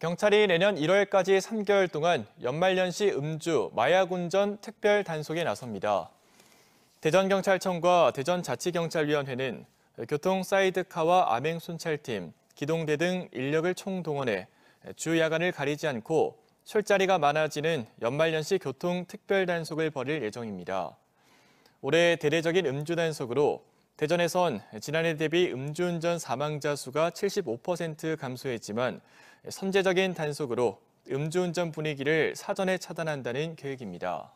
경찰이 내년 1월까지 3개월 동안 연말연시 음주, 마약 운전 특별 단속에 나섭니다. 대전경찰청과 대전자치경찰위원회는 교통 사이드카와 암행 순찰팀, 기동대 등 인력을 총동원해 주 야간을 가리지 않고 술자리가 많아지는 연말연시 교통 특별 단속을 벌일 예정입니다. 올해 대대적인 음주 단속으로 대전에선 지난해 대비 음주운전 사망자 수가 75% 감소했지만 선제적인 단속으로 음주운전 분위기를 사전에 차단한다는 계획입니다.